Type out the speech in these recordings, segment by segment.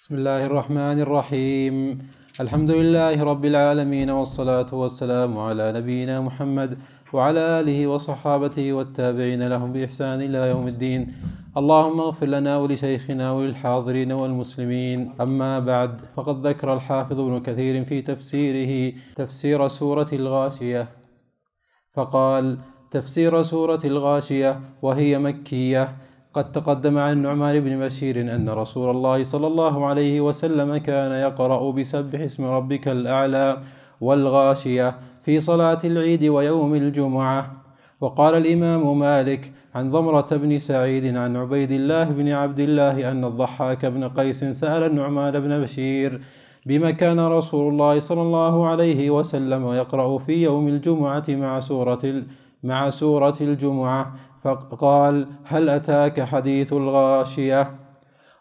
بسم الله الرحمن الرحيم الحمد لله رب العالمين والصلاة والسلام على نبينا محمد وعلى آله وصحابته والتابعين لهم بإحسان إلى يوم الدين اللهم اغفر لنا ولشيخنا وللحاضرين والمسلمين أما بعد فقد ذكر الحافظ ابن كثير في تفسيره تفسير سورة الغاشية فقال تفسير سورة الغاشية وهي مكية قد تقدم عن النعمان بن بشير أن رسول الله صلى الله عليه وسلم كان يقرأ بسبح اسم ربك الأعلى والغاشية في صلاة العيد ويوم الجمعة وقال الإمام مالك عن ضمرة بن سعيد عن عبيد الله بن عبد الله أن الضحاك بن قيس سأل النعمان بن بشير بما كان رسول الله صلى الله عليه وسلم يقرأ في يوم الجمعة مع سورة مع سورة الجمعة فقال هل أتاك حديث الغاشية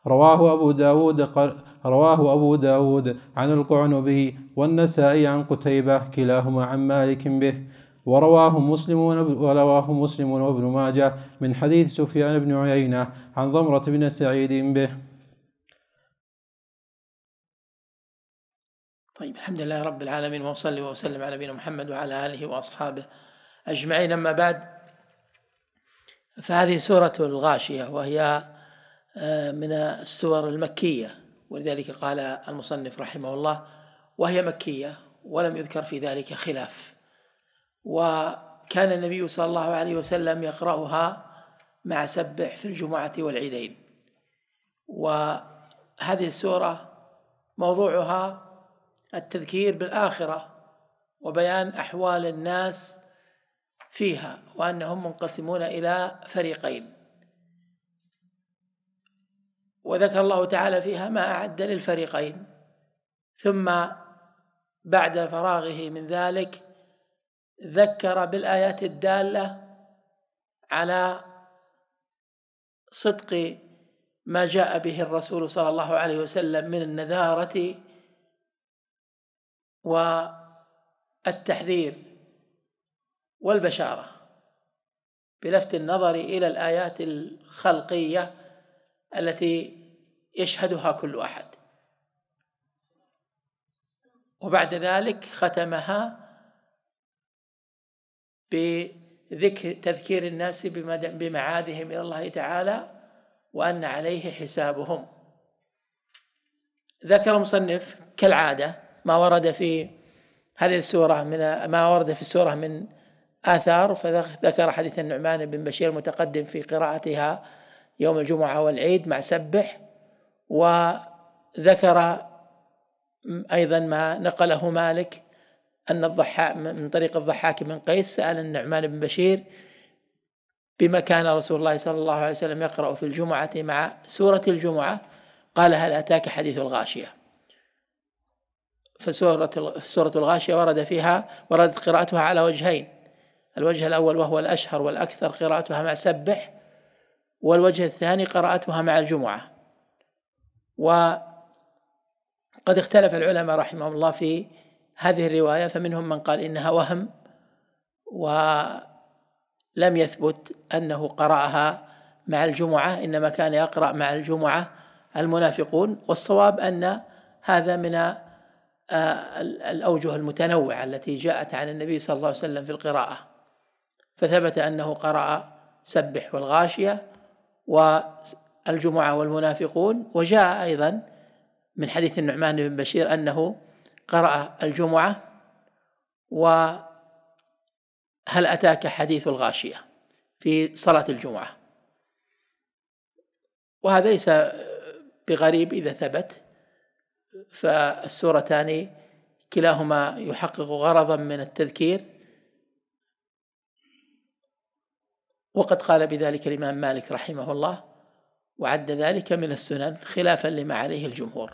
رواه أبو داود قر... رواه أبو داود عن القعنبي والنسائي عن قتيبة كلاهما عن مالك به ورواه مسلم ورواه مسلم وابن ماجه من حديث سفيان بن عيينة عن ضمرة بن سعيد به طيب الحمد لله رب العالمين وصلي وسلم على نبينا محمد وعلى آله وأصحابه أجمعين أما بعد فهذه سورة الغاشية وهي آه، من السور المكية ولذلك قال المصنف رحمه الله وهي مكية ولم يذكر في ذلك خلاف وكان النبي صلى الله عليه وسلم يقرأها مع سبح في الجمعة والعيدين وهذه السورة موضوعها التذكير بالآخرة وبيان أحوال الناس فيها وأنهم منقسمون إلى فريقين وذكر الله تعالى فيها ما أعد للفريقين ثم بعد فراغه من ذلك ذكر بالآيات الدالة على صدق ما جاء به الرسول صلى الله عليه وسلم من النذارة والتحذير والبشارة بلفت النظر إلى الآيات الخلقية التي يشهدها كل أحد وبعد ذلك ختمها بذكر تذكير الناس بمعادهم إلى الله تعالى وأن عليه حسابهم ذكر المصنف كالعادة ما ورد في هذه السورة من ما ورد في السورة من آثار فذكر حديث النعمان بن بشير المتقدم في قراءتها يوم الجمعة والعيد مع سبح وذكر أيضا ما نقله مالك أن الضحاك من طريق الضحاك من قيس سأل النعمان بن بشير بما كان رسول الله صلى الله عليه وسلم يقرأ في الجمعة مع سورة الجمعة قال هل أتاك حديث الغاشية فسورة سورة الغاشية ورد فيها وردت قراءتها على وجهين الوجه الأول وهو الأشهر والأكثر قراءتها مع سبح والوجه الثاني قراءتها مع الجمعة وقد اختلف العلماء رحمهم الله في هذه الرواية فمنهم من قال إنها وهم ولم يثبت أنه قرأها مع الجمعة إنما كان يقرأ مع الجمعة المنافقون والصواب أن هذا من آه، الأوجه المتنوعة التي جاءت عن النبي صلى الله عليه وسلم في القراءة فثبت أنه قرأ سبح والغاشية والجمعة والمنافقون وجاء أيضا من حديث النعمان بن بشير أنه قرأ الجمعة وهل أتاك حديث الغاشية في صلاة الجمعة وهذا ليس بغريب إذا ثبت فالسورتان كلاهما يحقق غرضا من التذكير وقد قال بذلك الإمام مالك رحمه الله وعد ذلك من السنن خلافا لما عليه الجمهور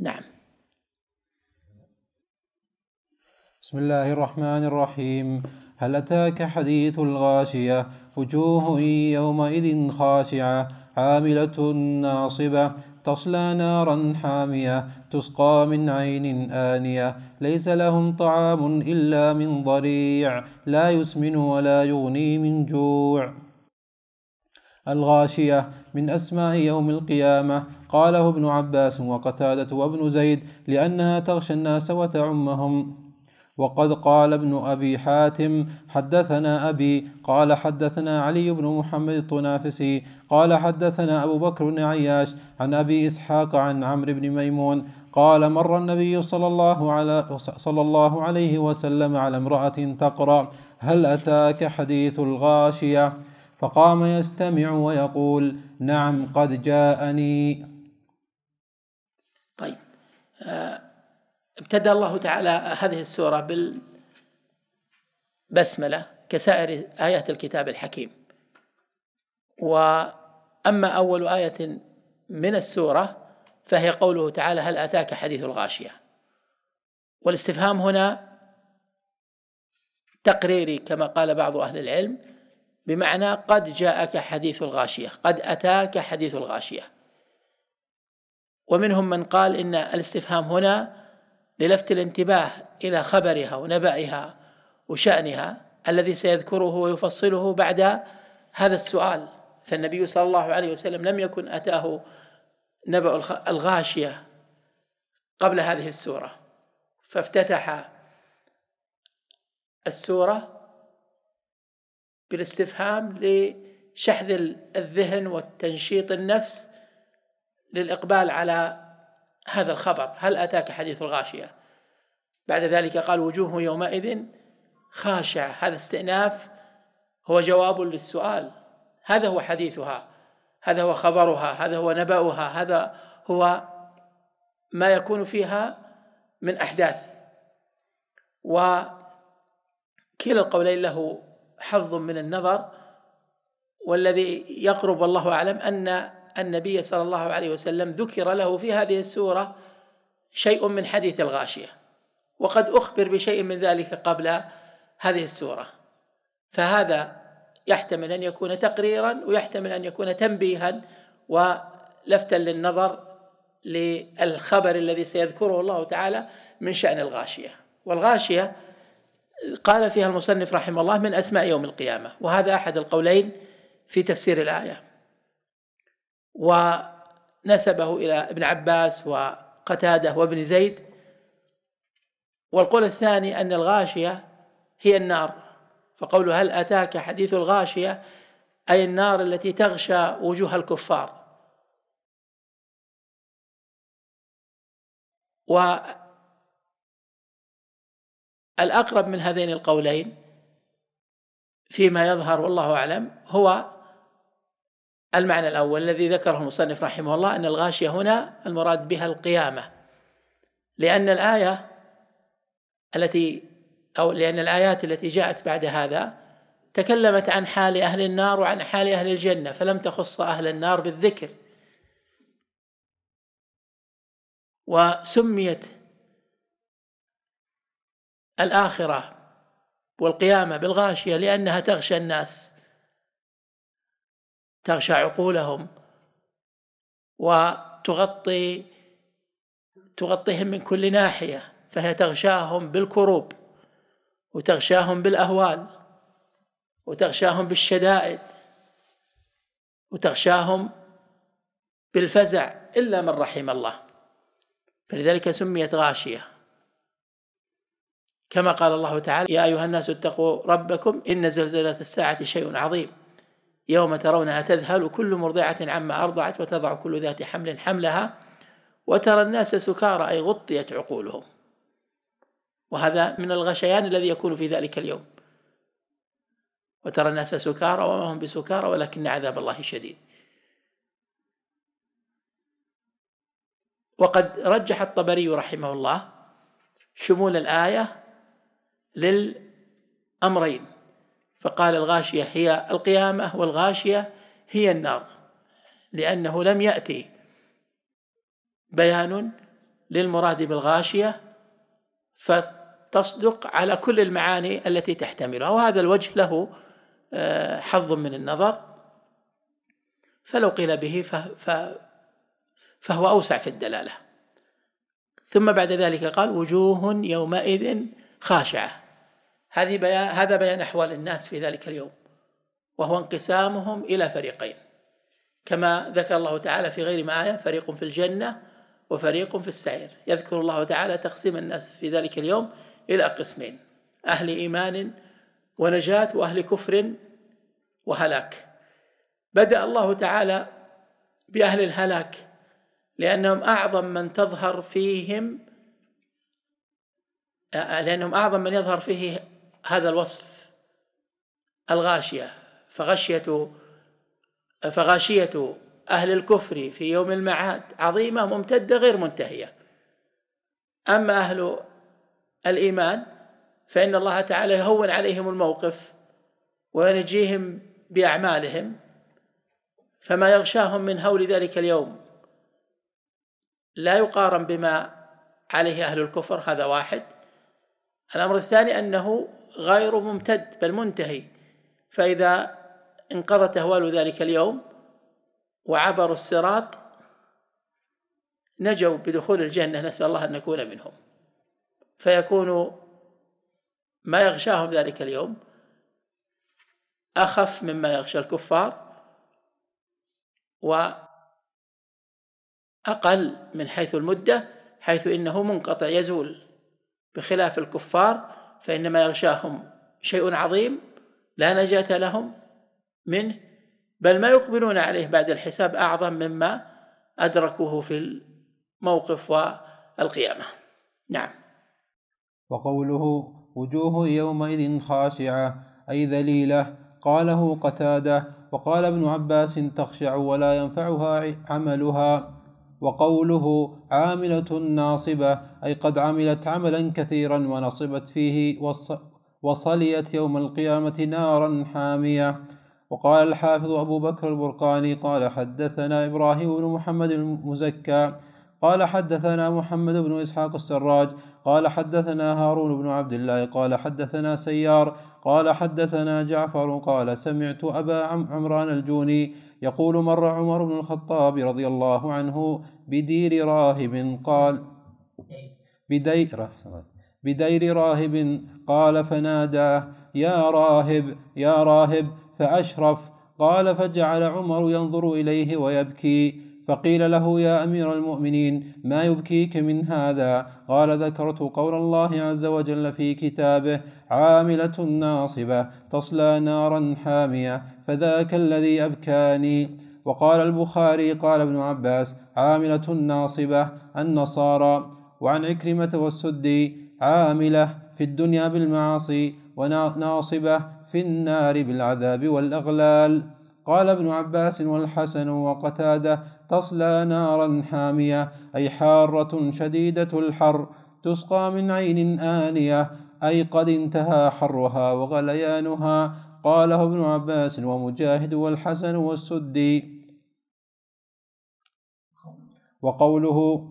نعم بسم الله الرحمن الرحيم هل أتاك حديث الغاشية وجوه يومئذ خاشعة عاملة ناصبة تصلى نارا حامية تسقى من عين آنية ليس لهم طعام إلا من ضريع لا يسمن ولا يغني من جوع الغاشية من أسماء يوم القيامة قاله ابن عباس وقتادة وابن زيد لأنها تغشى الناس وتعمهم وقد قال ابن أبي حاتم حدثنا أبي قال حدثنا علي بن محمد الطنافسي قال حدثنا أبو بكر بن عياش عن أبي إسحاق عن عمرو بن ميمون قال مر النبي صلى الله, على صلى الله عليه وسلم على امرأة تقرأ هل أتاك حديث الغاشية فقام يستمع ويقول نعم قد جاءني طيب آه ابتدى الله تعالى هذه السورة بالبسملة كسائر آيات الكتاب الحكيم وأما أول آية من السورة فهي قوله تعالى هل أتاك حديث الغاشية والاستفهام هنا تقريري كما قال بعض أهل العلم بمعنى قد جاءك حديث الغاشية قد أتاك حديث الغاشية ومنهم من قال إن الاستفهام هنا للفت الانتباه إلى خبرها ونبأها وشأنها الذي سيذكره ويفصله بعد هذا السؤال فالنبي صلى الله عليه وسلم لم يكن أتاه نبأ الغاشية قبل هذه السورة فافتتح السورة بالاستفهام لشحذ الذهن والتنشيط النفس للإقبال على هذا الخبر هل أتاك حديث الغاشية بعد ذلك قال وجوه يومئذ خاشعة هذا استئناف هو جواب للسؤال هذا هو حديثها هذا هو خبرها هذا هو نبأها هذا هو ما يكون فيها من أحداث وكلا القولين له حظ من النظر والذي يقرب والله أعلم أن النبي صلى الله عليه وسلم ذكر له في هذه السورة شيء من حديث الغاشية وقد أخبر بشيء من ذلك قبل هذه السورة فهذا يحتمل أن يكون تقريرا ويحتمل أن يكون تنبيها ولفتا للنظر للخبر الذي سيذكره الله تعالى من شأن الغاشية والغاشية قال فيها المصنف رحمه الله من أسماء يوم القيامة وهذا أحد القولين في تفسير الآية ونسبه إلى ابن عباس وقتادة وابن زيد والقول الثاني أن الغاشية هي النار فقول هل أتاك حديث الغاشية أي النار التي تغشى وجوه الكفار والأقرب من هذين القولين فيما يظهر والله أعلم هو المعنى الأول الذي ذكره المصنف رحمه الله أن الغاشية هنا المراد بها القيامة لأن الآية التي أو لأن الآيات التي جاءت بعد هذا تكلمت عن حال أهل النار وعن حال أهل الجنة فلم تخص أهل النار بالذكر وسميت الآخرة والقيامة بالغاشية لأنها تغشى الناس تغشى عقولهم وتغطي تغطيهم من كل ناحيه فهي تغشاهم بالكروب وتغشاهم بالاهوال وتغشاهم بالشدائد وتغشاهم بالفزع الا من رحم الله فلذلك سميت غاشيه كما قال الله تعالى يا ايها الناس اتقوا ربكم ان زلزله الساعه شيء عظيم يوم ترونها تذهل كل مرضعة عما أرضعت وتضع كل ذات حمل حملها وترى الناس سكارى أي غطيت عقولهم وهذا من الغشيان الذي يكون في ذلك اليوم وترى الناس سكارى وما هم بسكارى ولكن عذاب الله شديد وقد رجح الطبري رحمه الله شمول الآية للأمرين فقال الغاشية هي القيامة والغاشية هي النار لأنه لم يأتي بيان للمراد بالغاشية فتصدق على كل المعاني التي تحتملها وهذا الوجه له آه، حظ من النظر فلو قيل به فهو أوسع في الدلالة ثم بعد ذلك قال وجوه يومئذ خاشعة هذه بيان هذا بيان أحوال الناس في ذلك اليوم وهو انقسامهم إلى فريقين كما ذكر الله تعالى في غير ما آية فريق في الجنة وفريق في السعير يذكر الله تعالى تقسيم الناس في ذلك اليوم إلى قسمين أهل إيمان ونجاة وأهل كفر وهلاك بدأ الله تعالى بأهل الهلاك لأنهم أعظم من تظهر فيهم لأنهم أعظم من يظهر فيه هذا الوصف الغاشية فغشية فغاشية أهل الكفر في يوم المعاد عظيمة ممتدة غير منتهية أما أهل الإيمان فإن الله تعالى يهون عليهم الموقف وينجيهم بأعمالهم فما يغشاهم من هول ذلك اليوم لا يقارن بما عليه أهل الكفر هذا واحد الأمر الثاني أنه غير ممتد بل منتهي فإذا انقضت أهوال ذلك اليوم وعبروا الصراط نجوا بدخول الجنة نسأل الله أن نكون منهم فيكون ما يغشاهم ذلك اليوم أخف مما يغشى الكفار وأقل من حيث المدة حيث إنه منقطع يزول بخلاف الكفار فإنما يغشاهم شيء عظيم لا نجاة لهم منه بل ما يقبلون عليه بعد الحساب أعظم مما أدركوه في الموقف والقيامة نعم وقوله وجوه يومئذ خاشعة أي ذليلة قاله قتادة وقال ابن عباس تخشع ولا ينفعها عملها وقوله عاملة ناصبة أي قد عملت عملا كثيرا ونصبت فيه وصليت يوم القيامة نارا حامية وقال الحافظ أبو بكر البرقاني قال حدثنا إبراهيم بن محمد المزكى قال حدثنا محمد بن إسحاق السراج قال حدثنا هارون بن عبد الله قال حدثنا سيار قال حدثنا جعفر قال سمعت أبا عمران الجوني يقول مر عمر بن الخطاب رضي الله عنه بدير راهب قال بدير بدير راهب قال فناداه يا راهب يا راهب فأشرف قال فجعل عمر ينظر إليه ويبكي فقيل له يا أمير المؤمنين ما يبكيك من هذا قال ذكرت قول الله عز وجل في كتابه عاملة ناصبة تصلى نارا حامية فذاك الذي أبكاني وقال البخاري قال ابن عباس عاملة ناصبة النصارى وعن عكرمة والسدي عاملة في الدنيا بالمعاصي وناصبة في النار بالعذاب والأغلال قال ابن عباس والحسن وقتاده تصلى نارا حامية أي حارة شديدة الحر تسقى من عين آنية أي قد انتهى حرها وغليانها قاله ابن عباس ومجاهد والحسن والسدي وقوله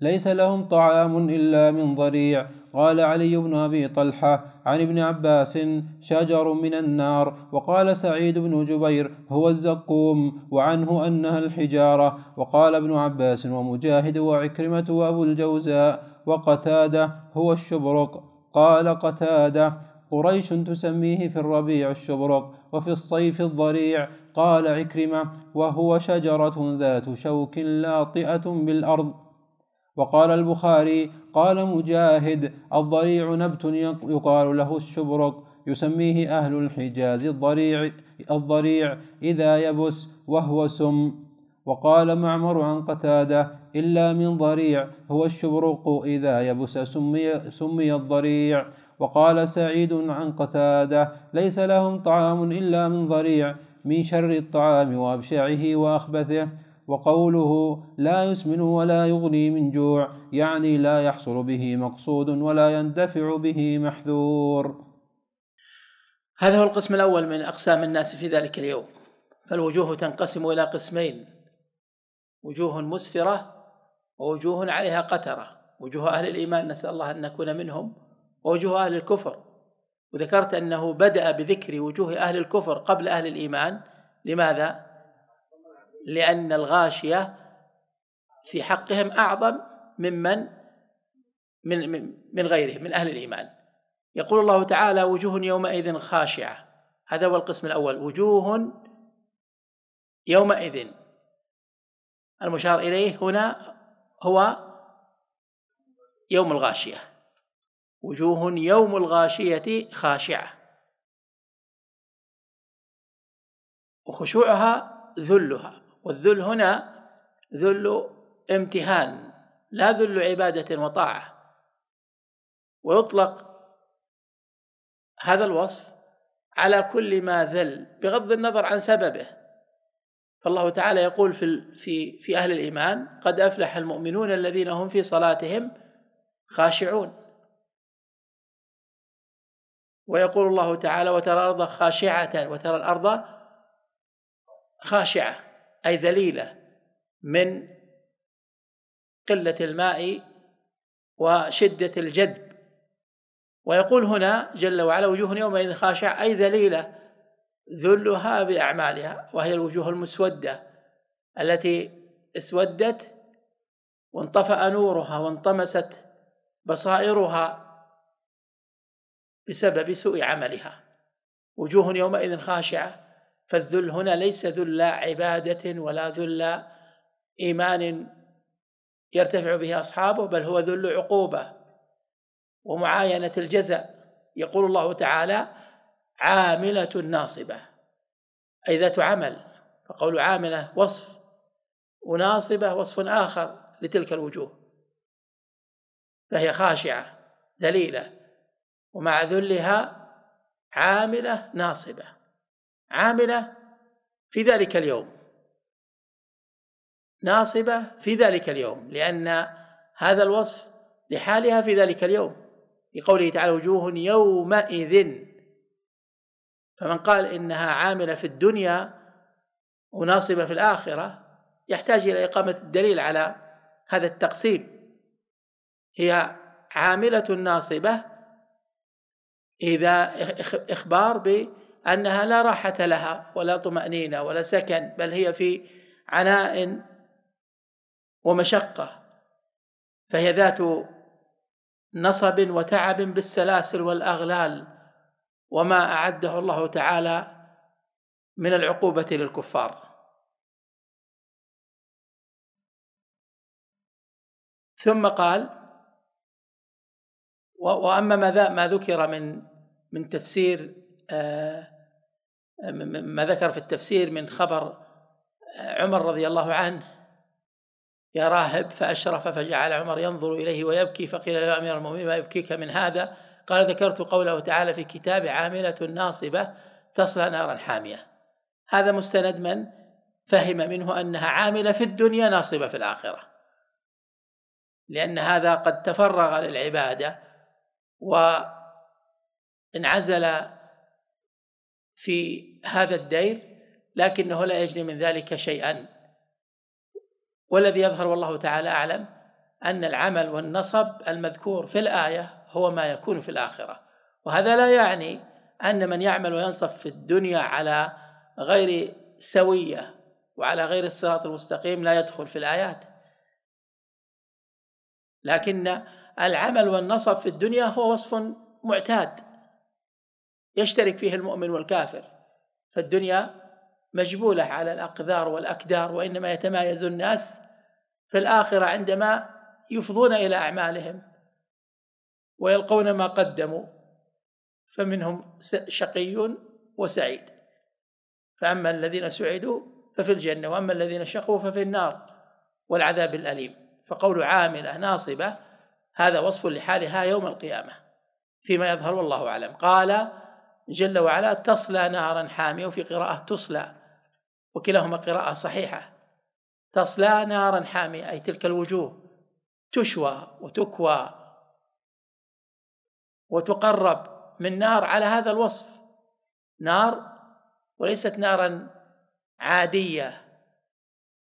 ليس لهم طعام إلا من ضريع قال علي بن أبي طلحة عن ابن عباس شجر من النار وقال سعيد بن جبير هو الزقوم وعنه أنها الحجارة وقال ابن عباس ومجاهد وعكرمة وأبو الجوزاء وقتادة هو الشبرق قال قتادة قريش تسميه في الربيع الشبرق وفي الصيف الضريع قال عكرمة وهو شجرة ذات شوك لاطئة بالأرض وقال البخاري قال مجاهد الضريع نبت يقال له الشبرق يسميه أهل الحجاز الضريع الضريع إذا يبس وهو سم وقال معمر عن قتادة إلا من ضريع هو الشبرق إذا يبس سمي, سمي الضريع وقال سعيد عن قتادة ليس لهم طعام إلا من ضريع من شر الطعام وأبشعه وأخبثه وقوله لا يسمن ولا يغني من جوع يعني لا يحصل به مقصود ولا يندفع به محذور هذا هو القسم الأول من أقسام الناس في ذلك اليوم فالوجوه تنقسم إلى قسمين وجوه مسفرة ووجوه عليها قترة وجوه أهل الإيمان نسأل الله أن نكون منهم ووجوه أهل الكفر وذكرت أنه بدأ بذكر وجوه أهل الكفر قبل أهل الإيمان لماذا؟ لأن الغاشية في حقهم أعظم ممن من من غيرهم من أهل الإيمان يقول الله تعالى وجوه يومئذ خاشعة هذا هو القسم الأول وجوه يومئذ المشار إليه هنا هو يوم الغاشية وجوه يوم الغاشية خاشعة وخشوعها ذلها والذل هنا ذل امتهان لا ذل عبادة وطاعة ويطلق هذا الوصف على كل ما ذل بغض النظر عن سببه فالله تعالى يقول في في في اهل الايمان قد افلح المؤمنون الذين هم في صلاتهم خاشعون ويقول الله تعالى وترى الارض خاشعه وترى الارض خاشعه أي ذليلة من قلة الماء وشدة الجذب ويقول هنا جل وعلا وجوه يومئذ خاشعة أي ذليلة ذلها بأعمالها وهي الوجوه المسودة التي اسودت وانطفأ نورها وانطمست بصائرها بسبب سوء عملها وجوه يومئذ خاشعة فالذل هنا ليس ذل عبادة ولا ذل إيمان يرتفع به أصحابه بل هو ذل عقوبة ومعاينة الجزاء يقول الله تعالى عاملة ناصبة أي ذات عمل فقول عاملة وصف وناصبة وصف آخر لتلك الوجوه فهي خاشعة ذليلة ومع ذلها عاملة ناصبة عامله في ذلك اليوم ناصبه في ذلك اليوم لان هذا الوصف لحالها في ذلك اليوم لقوله تعالى وجوه يومئذ فمن قال انها عامله في الدنيا وناصبه في الاخره يحتاج الى اقامه الدليل على هذا التقسيم هي عامله ناصبه اذا اخبار انها لا راحه لها ولا طمانينه ولا سكن بل هي في عناء ومشقه فهي ذات نصب وتعب بالسلاسل والاغلال وما اعده الله تعالى من العقوبه للكفار ثم قال واما ما ذكر من من تفسير آه ما ذكر في التفسير من خبر آه، عمر رضي الله عنه يا راهب فأشرف فجعل عمر ينظر إليه ويبكي فقيل له أمير المؤمنين ما يبكيك من هذا قال ذكرت قوله تعالى في كتاب عاملة ناصبة تصلى نارا حامية هذا مستند من فهم منه أنها عاملة في الدنيا ناصبة في الآخرة لأن هذا قد تفرغ للعبادة وانعزل في هذا الدير لكنه لا يجني من ذلك شيئا والذي يظهر والله تعالى أعلم أن العمل والنصب المذكور في الآية هو ما يكون في الآخرة وهذا لا يعني أن من يعمل وينصب في الدنيا على غير سوية وعلى غير الصراط المستقيم لا يدخل في الآيات لكن العمل والنصب في الدنيا هو وصف معتاد يشترك فيه المؤمن والكافر فالدنيا مجبولة على الأقذار والأكدار وإنما يتمايز الناس في الآخرة عندما يفضون إلى أعمالهم ويلقون ما قدموا فمنهم شقي وسعيد فأما الذين سعدوا ففي الجنة وأما الذين شقوا ففي النار والعذاب الأليم فقول عاملة ناصبة هذا وصف لحالها يوم القيامة فيما يظهر والله أعلم قال جل وعلا تصلى نارا حامية وفي قراءة تصلى وكلاهما قراءة صحيحة تصلى نارا حامية أي تلك الوجوه تشوى وتكوى وتقرب من نار على هذا الوصف نار وليست نارا عادية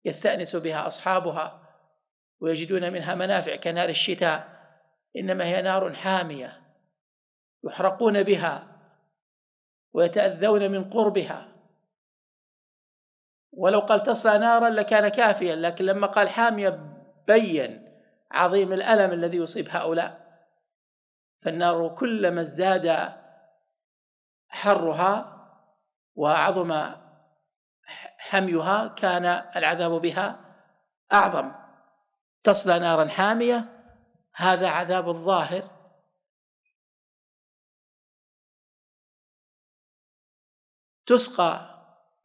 يستأنس بها أصحابها ويجدون منها منافع كنار الشتاء إنما هي نار حامية يحرقون بها ويتأذون من قربها ولو قال تصلى نارا لكان كافيا لكن لما قال حامية بين عظيم الألم الذي يصيب هؤلاء فالنار كلما ازداد حرها وعظم حميها كان العذاب بها أعظم تصلى نارا حامية هذا عذاب الظاهر تسقى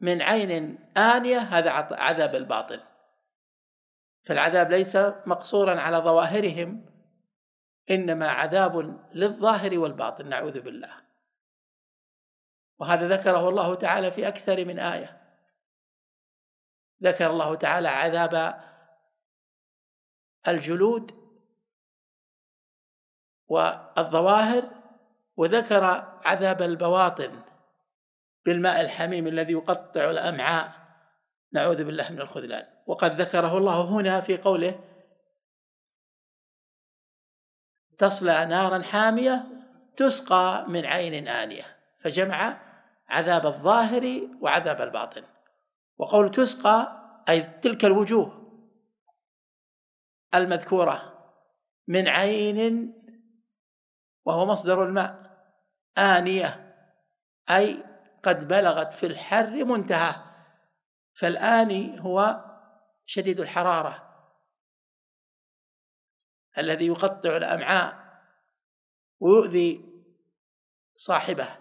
من عين آنية هذا عذاب الباطل فالعذاب ليس مقصورا على ظواهرهم إنما عذاب للظاهر والباطن نعوذ بالله وهذا ذكره الله تعالى في أكثر من آية ذكر الله تعالى عذاب الجلود والظواهر وذكر عذاب البواطن بالماء الحميم الذي يقطع الامعاء نعوذ بالله من الخذلان وقد ذكره الله هنا في قوله تصلى نارا حاميه تسقى من عين انيه فجمع عذاب الظاهر وعذاب الباطن وقول تسقى اي تلك الوجوه المذكوره من عين وهو مصدر الماء انيه اي قد بلغت في الحر منتهاه فالآن هو شديد الحرارة الذي يقطع الأمعاء ويؤذي صاحبه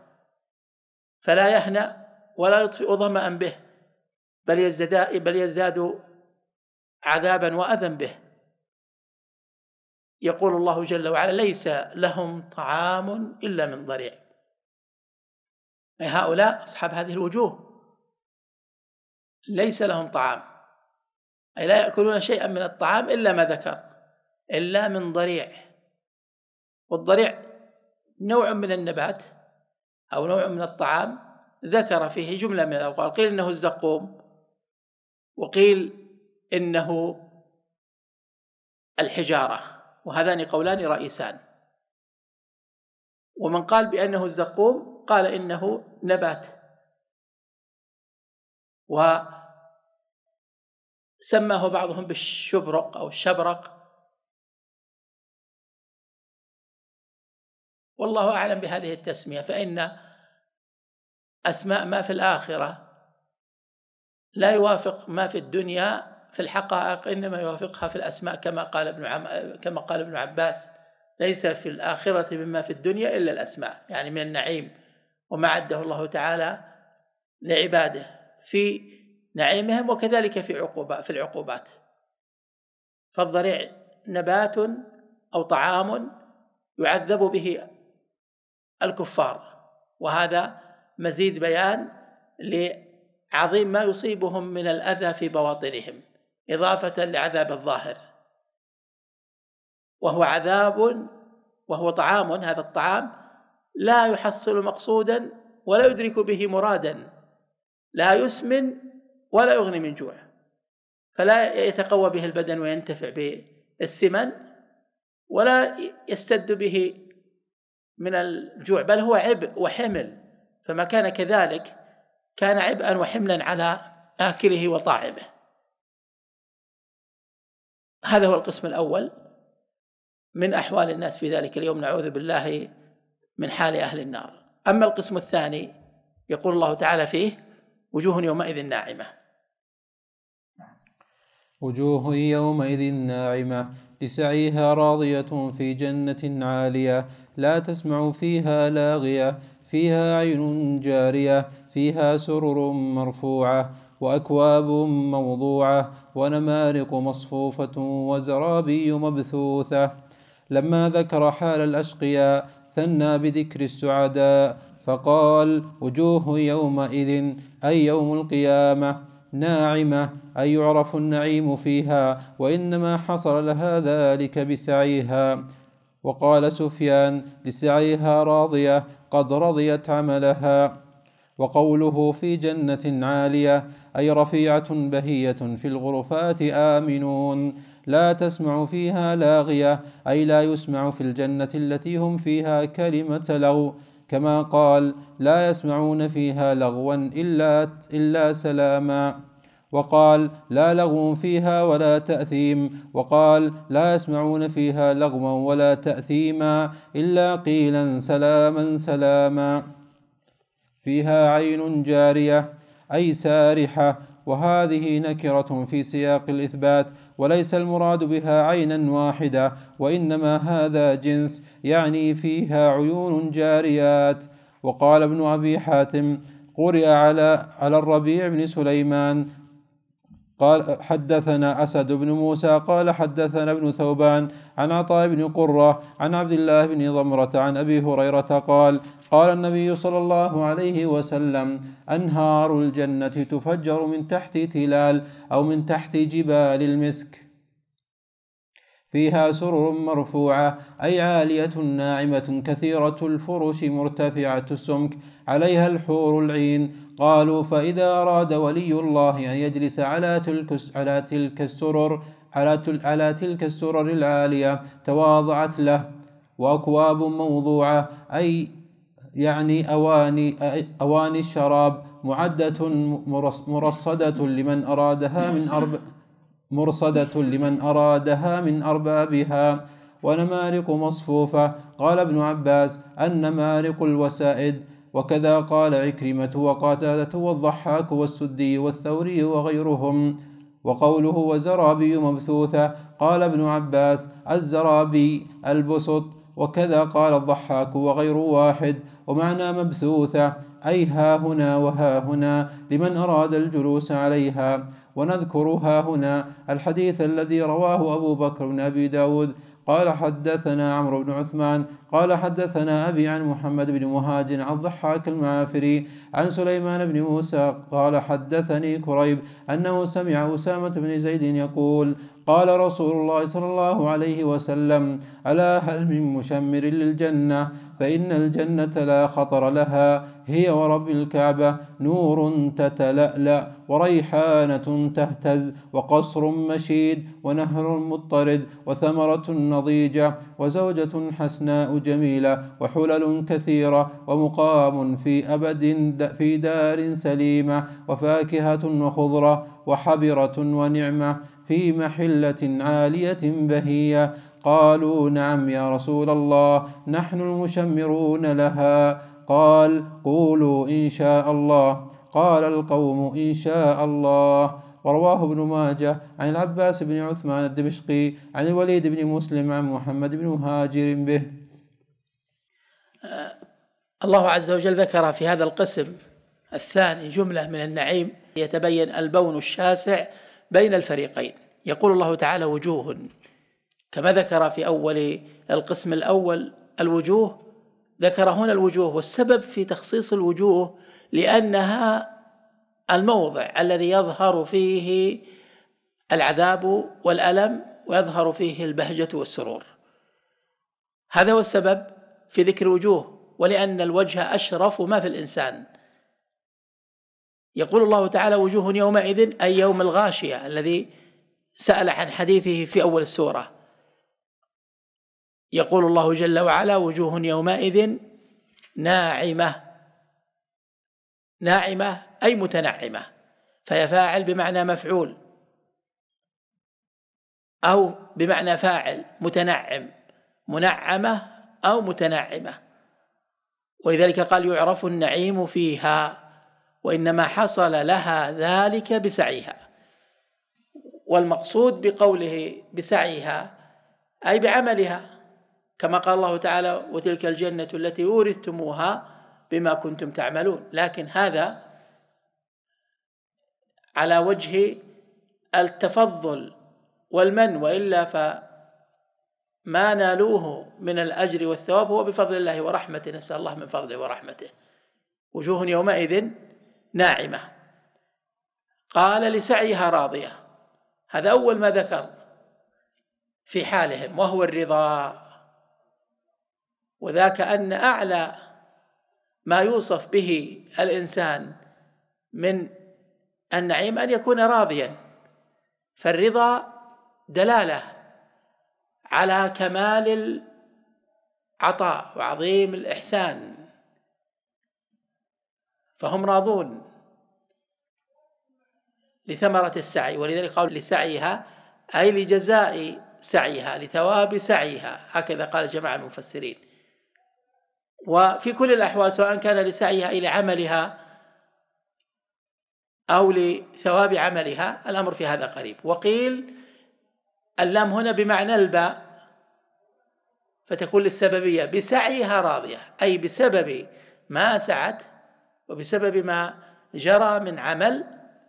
فلا يهنأ ولا يطفئ ظمأ به بل يزداد بل يزداد عذابا وأذى به يقول الله جل وعلا ليس لهم طعام إلا من ضريع أي هؤلاء أصحاب هذه الوجوه ليس لهم طعام أي لا يأكلون شيئا من الطعام إلا ما ذكر إلا من ضريع والضريع نوع من النبات أو نوع من الطعام ذكر فيه جملة من الأوقات قيل إنه الزقوم وقيل إنه الحجارة وهذان قولان رئيسان ومن قال بأنه الزقوم قال إنه نبات وسماه بعضهم بالشبرق أو الشبرق والله أعلم بهذه التسمية فإن أسماء ما في الآخرة لا يوافق ما في الدنيا في الحقائق انما يوافقها في الاسماء كما قال ابن عم كما قال ابن عباس ليس في الاخره مما في الدنيا الا الاسماء يعني من النعيم وما عده الله تعالى لعباده في نعيمهم وكذلك في عقوبة في العقوبات فالضريع نبات أو طعام يعذب به الكفار وهذا مزيد بيان لعظيم ما يصيبهم من الأذى في بواطنهم إضافة لعذاب الظاهر وهو عذاب وهو طعام هذا الطعام لا يحصل مقصودا ولا يدرك به مرادا لا يسمن ولا يغني من جوع فلا يتقوى به البدن وينتفع بالسمن ولا يستد به من الجوع بل هو عبء وحمل فما كان كذلك كان عبئا وحملا على آكله وطاعمه هذا هو القسم الأول من أحوال الناس في ذلك اليوم نعوذ بالله من حال أهل النار أما القسم الثاني يقول الله تعالى فيه وجوه يومئذ ناعمة وجوه يومئذ ناعمة لسعيها راضية في جنة عالية لا تسمع فيها لاغية فيها عين جارية فيها سرر مرفوعة وأكواب موضوعة ونمارق مصفوفة وزرابي مبثوثة لما ذكر حال الأشقياء ثنى بذكر السعداء فقال وجوه يومئذ أي يوم القيامة ناعمة أي يعرف النعيم فيها وإنما حصل لها ذلك بسعيها وقال سفيان لسعيها راضية قد رضيت عملها وقوله في جنة عالية أي رفيعة بهية في الغرفات آمنون لا تسمع فيها لاغية أي لا يسمع في الجنة التي هم فيها كلمة لغو كما قال لا يسمعون فيها لغوا إلا, إلا سلاما وقال لا لغو فيها ولا تأثيم وقال لا يسمعون فيها لغوا ولا تأثيما إلا قيلا سلاما سلاما فيها عين جارية أي سارحة وهذه نكرة في سياق الإثبات وليس المراد بها عينا واحدة وإنما هذا جنس يعني فيها عيون جاريات وقال ابن أبي حاتم قرئ على على الربيع بن سليمان قال حدثنا أسد بن موسى قال حدثنا ابن ثوبان عن عطاء بن قرة عن عبد الله بن ضمرة عن أبي هريرة قال قال النبي صلى الله عليه وسلم أنهار الجنة تفجر من تحت تلال أو من تحت جبال المسك فيها سرر مرفوعة أي عالية ناعمة كثيرة الفرش مرتفعة السمك عليها الحور العين قالوا فإذا أراد ولي الله أن يجلس على تلك على تلك السرر على, على تلك السرر العالية تواضعت له وأكواب موضوعة أي يعني أواني, أواني الشراب معدة مرصدة لمن أرادها من أرب مرصدة لمن أرادها من أربابها ونمارق مصفوفة قال ابن عباس النمارق الوسائد وكذا قال عكرمة وقتادة والضحاك والسدي والثوري وغيرهم وقوله وزرابي مبثوثة قال ابن عباس الزرابي البسط وكذا قال الضحاك وغير واحد ومعنى مبثوثة أي ها هنا وها هنا لمن أراد الجلوس عليها ونذكرها هنا الحديث الذي رواه أبو بكر بن أبي داود قال حدثنا عمرو بن عثمان قال حدثنا أبي عن محمد بن مهاجر عن ضحاك المعافري عن سليمان بن موسى قال حدثني كريب أنه سمع أسامة بن زيد يقول قال رسول الله صلى الله عليه وسلم ألا هل من مشمر للجنة فإن الجنة لا خطر لها هي ورب الكعبة نور تتلألأ وريحانة تهتز وقصر مشيد ونهر مضطرد وثمرة نضيجة وزوجة حسناء جميلة وحلل كثيرة ومقام في أبد في دار سليمة وفاكهة وخضرة وحبرة ونعمة في محلة عالية بهية قالوا نعم يا رسول الله نحن المشمرون لها قال قولوا إن شاء الله قال القوم إن شاء الله ورواه ابن ماجه عن العباس بن عثمان الدمشقي عن الوليد بن مسلم عن محمد بن مهاجر به الله عز وجل ذكر في هذا القسم الثاني جملة من النعيم يتبين البون الشاسع بين الفريقين يقول الله تعالى وجوه كما ذكر في أول القسم الأول الوجوه ذكر هنا الوجوه والسبب في تخصيص الوجوه لأنها الموضع الذي يظهر فيه العذاب والألم ويظهر فيه البهجة والسرور هذا هو السبب في ذكر الوجوه ولأن الوجه أشرف ما في الإنسان يقول الله تعالى وجوه يومئذ أي يوم الغاشية الذي سأل عن حديثه في أول السورة يقول الله جل وعلا وجوه يومئذ ناعمة ناعمة أي متنعمة فهي فاعل بمعنى مفعول أو بمعنى فاعل متنعم منعمة أو متنعمة ولذلك قال يعرف النعيم فيها وإنما حصل لها ذلك بسعيها والمقصود بقوله بسعيها أي بعملها كما قال الله تعالى وتلك الجنة التي أورثتموها بما كنتم تعملون لكن هذا على وجه التفضل والمن وإلا فما نالوه من الأجر والثواب هو بفضل الله ورحمته نسأل الله من فضله ورحمته وجوه يومئذ ناعمة قال لسعيها راضية هذا أول ما ذكر في حالهم وهو الرضا وذاك ان اعلى ما يوصف به الانسان من النعيم ان يكون راضيا فالرضا دلاله على كمال العطاء وعظيم الاحسان فهم راضون لثمرة السعي ولذلك قال لسعيها أي لجزاء سعيها لثواب سعيها هكذا قال جماعة المفسرين وفي كل الأحوال سواء كان لسعيها إلى عملها أو لثواب عملها الأمر في هذا قريب وقيل اللام هنا بمعنى الباء فتكون للسببية بسعيها راضية أي بسبب ما سعت وبسبب ما جرى من عمل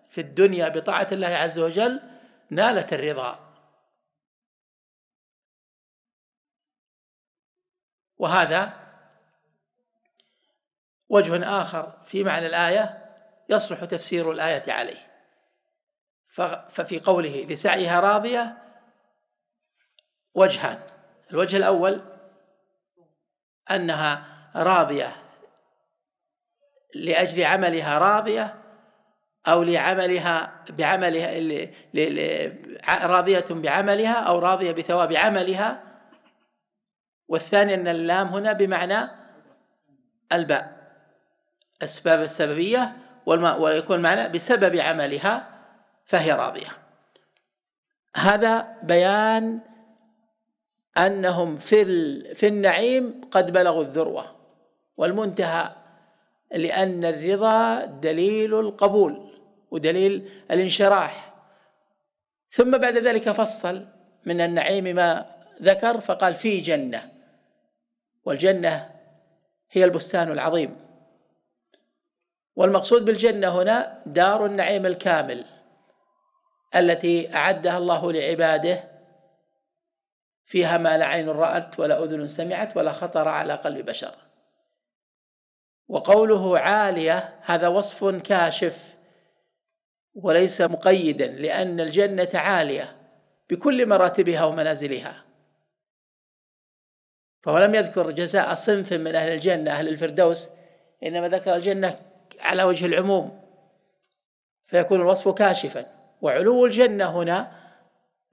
في الدنيا بطاعة الله عز وجل نالت الرضا وهذا وجه آخر في معنى الآية يصلح تفسير الآية عليه ففي قوله لسعيها راضية وجهان الوجه الأول أنها راضية لأجل عملها راضية أو لعملها بعملها راضية بعملها أو راضية بثواب عملها والثاني أن اللام هنا بمعنى الباء أسباب السببية ويكون المعنى بسبب عملها فهي راضية هذا بيان أنهم في في النعيم قد بلغوا الذروة والمنتهى لأن الرضا دليل القبول ودليل الانشراح ثم بعد ذلك فصل من النعيم ما ذكر فقال في جنة والجنة هي البستان العظيم والمقصود بالجنة هنا دار النعيم الكامل التي أعدها الله لعباده فيها ما لا عين رأت ولا أذن سمعت ولا خطر على قلب بشر وقوله عالية هذا وصف كاشف وليس مقيدا لأن الجنة عالية بكل مراتبها ومنازلها فهو لم يذكر جزاء صنف من أهل الجنة أهل الفردوس إنما ذكر الجنة على وجه العموم فيكون الوصف كاشفا وعلو الجنة هنا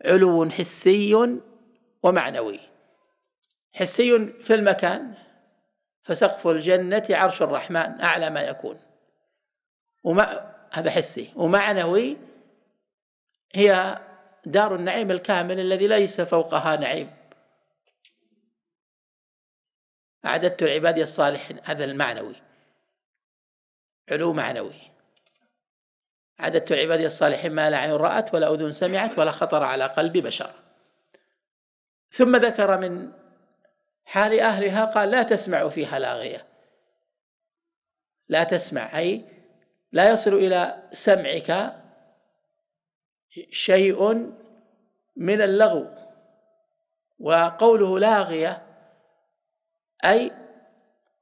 علو حسي ومعنوي حسي في المكان فسقف الجنة عرش الرحمن أعلى ما يكون وما هذا حسي ومعنوي هي دار النعيم الكامل الذي ليس فوقها نعيم أعددت العبادة الصالحين هذا المعنوي علو معنوي عددت عبادي الصالحين ما لا عين رأت ولا أذن سمعت ولا خطر على قلب بشر ثم ذكر من حال أهلها قال لا تسمع فيها لاغية لا تسمع أي لا يصل إلى سمعك شيء من اللغو وقوله لاغية أي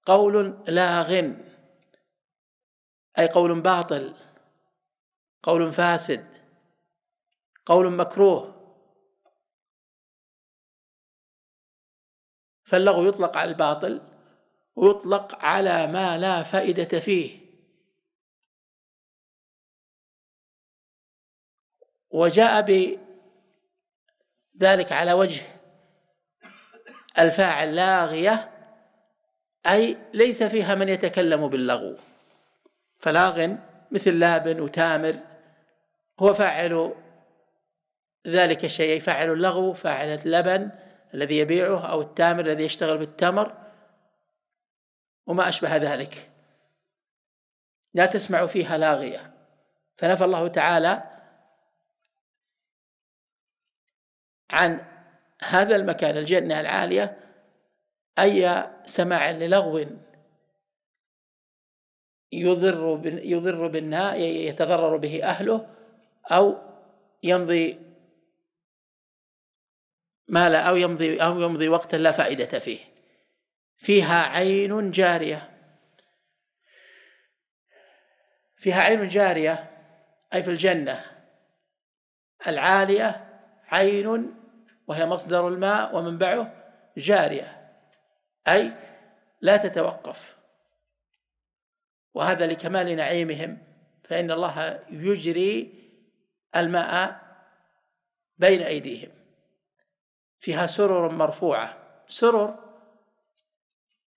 قول لاغٍ اي قول باطل قول فاسد قول مكروه فاللغو يطلق على الباطل ويطلق على ما لا فائده فيه وجاء بذلك على وجه الفاعل لاغيه اي ليس فيها من يتكلم باللغو فلاغ مثل لابن وتامر هو فاعل ذلك الشيء فاعل اللغو فاعل اللبن الذي يبيعه أو التامر الذي يشتغل بالتمر وما أشبه ذلك لا تسمع فيها لاغية فنفى الله تعالى عن هذا المكان الجنة العالية أي سماع للغو يضر يضر بالناس يتضرر به أهله أو يمضي مالا أو يمضي أو يمضي وقتا لا فائدة فيه فيها عين جارية فيها عين جارية أي في الجنة العالية عين وهي مصدر الماء ومنبعه جارية أي لا تتوقف وهذا لكمال نعيمهم فإن الله يجري الماء بين أيديهم فيها سرر مرفوعة سرر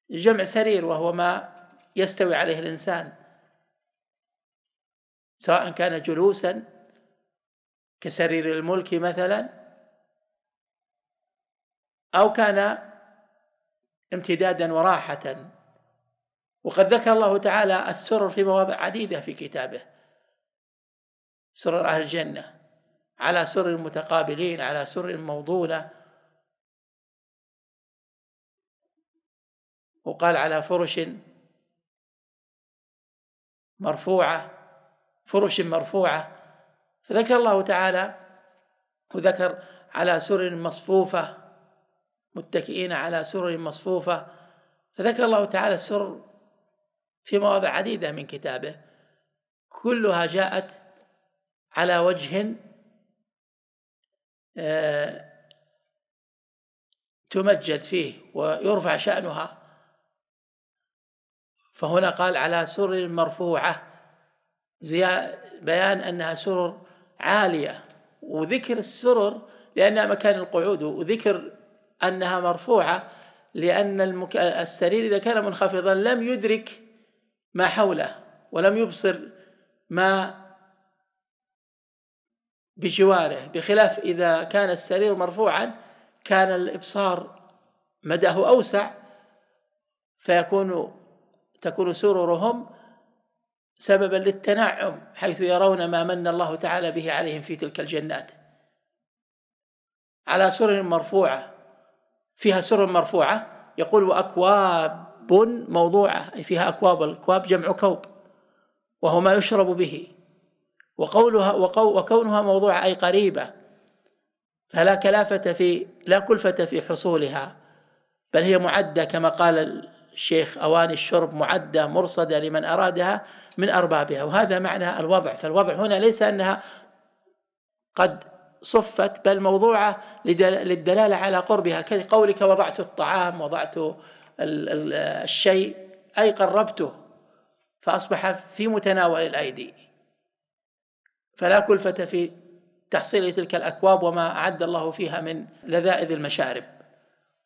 جمع سرير وهو ما يستوي عليه الإنسان سواء كان جلوسا كسرير الملك مثلا أو كان امتدادا وراحة وقد ذكر الله تعالى السرر في مواضع عديدة في كتابه سرر أهل الجنة على سرر متقابلين على سرر موضونة وقال على فرش مرفوعة فرش مرفوعة فذكر الله تعالى وذكر على سرر مصفوفة متكئين على سرر مصفوفة فذكر الله تعالى السرر في مواضع عديدة من كتابه كلها جاءت على وجه آه، تمجد فيه ويرفع شأنها فهنا قال على سرر مرفوعة بيان أنها سرر عالية وذكر السرر لأنها مكان القعود وذكر أنها مرفوعة لأن السرير إذا كان منخفضا لم يدرك ما حوله ولم يبصر ما بجواره بخلاف إذا كان السرير مرفوعا كان الإبصار مداه أوسع فيكون تكون سرورهم سببا للتنعم حيث يرون ما من الله تعالى به عليهم في تلك الجنات على سرر مرفوعة فيها سرر مرفوعة يقول وأكواب بن موضوعة أي فيها أكواب الكواب جمع كوب وهو ما يشرب به وقولها وقو وكونها موضوعة أي قريبة فلا كلافة في لا كلفة في حصولها بل هي معدة كما قال الشيخ أواني الشرب معدة مرصدة لمن أرادها من أربابها وهذا معنى الوضع فالوضع هنا ليس أنها قد صفت بل موضوعة للدلالة على قربها كقولك وضعت الطعام وضعت الشيء أي قربته فأصبح في متناول الأيدي فلا كلفة في تحصيل تلك الأكواب وما أعد الله فيها من لذائذ المشارب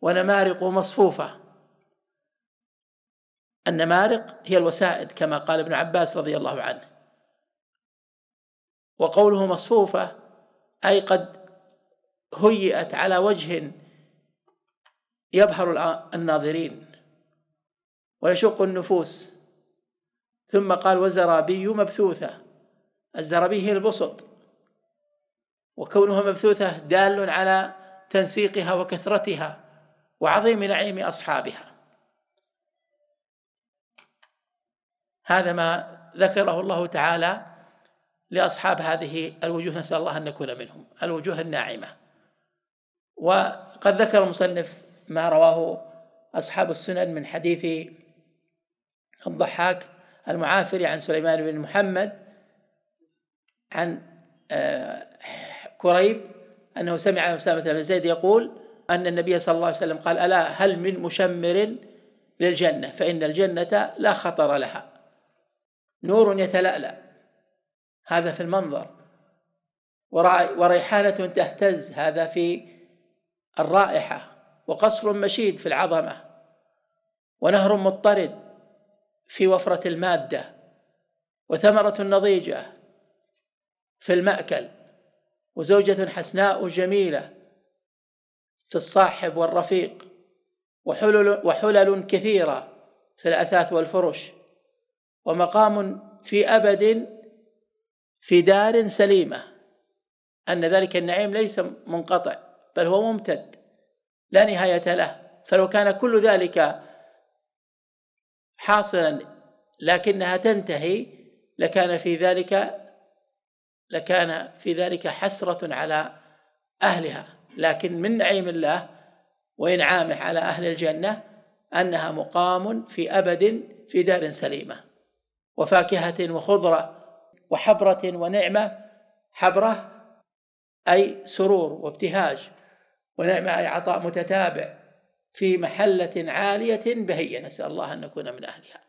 ونمارق مصفوفة النمارق هي الوسائد كما قال ابن عباس رضي الله عنه وقوله مصفوفة أي قد هيئت على وجه يبهر الناظرين ويشق النفوس ثم قال وزرابي مبثوثة الزرابي هي البسط وكونها مبثوثة دال على تنسيقها وكثرتها وعظيم نعيم أصحابها هذا ما ذكره الله تعالى لأصحاب هذه الوجوه نسأل الله أن نكون منهم الوجوه الناعمة وقد ذكر المصنف ما رواه أصحاب السنن من حديث الضحاك المعافري عن سليمان بن محمد عن آه، كريب أنه سمع أسامة بن زيد يقول أن النبي صلى الله عليه وسلم قال ألا هل من مشمر للجنة فإن الجنة لا خطر لها نور يتلألأ هذا في المنظر وريحانة تهتز هذا في الرائحة وقصر مشيد في العظمه ونهر مضطرد في وفره الماده وثمره نضيجه في الماكل وزوجه حسناء جميله في الصاحب والرفيق وحلل, وحلل كثيره في الاثاث والفرش ومقام في ابد في دار سليمه ان ذلك النعيم ليس منقطع بل هو ممتد لا نهاية له فلو كان كل ذلك حاصلا لكنها تنتهي لكان في ذلك لكان في ذلك حسرة على أهلها لكن من نعيم الله وإنعامه على أهل الجنة أنها مقام في أبد في دار سليمة وفاكهة وخضرة وحبرة ونعمة حبرة أي سرور وابتهاج ونعم عطاء متتابع في محلة عالية بهية نسأل الله أن نكون من أهلها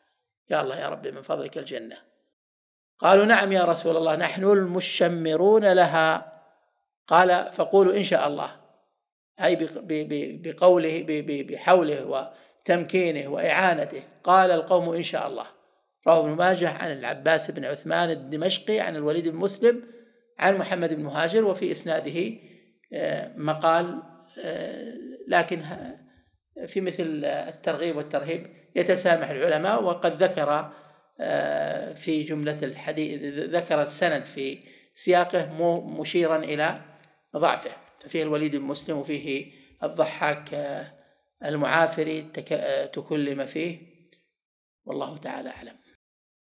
يا الله يا رب من فضلك الجنة قالوا نعم يا رسول الله نحن المشمرون لها قال فقولوا إن شاء الله أي بقوله بحوله وتمكينه وإعانته قال القوم إن شاء الله رواه ابن ماجه عن العباس بن عثمان الدمشقي عن الوليد بن مسلم عن محمد بن مهاجر وفي إسناده آه، مقال لكن في مثل الترغيب والترهيب يتسامح العلماء وقد ذكر آه، في جملة الحديث ذكر السند في سياقه مشيرا إلى ضعفه ففيه الوليد بن مسلم وفيه الضحاك آه، المعافري آه، تكلم فيه والله تعالى أعلم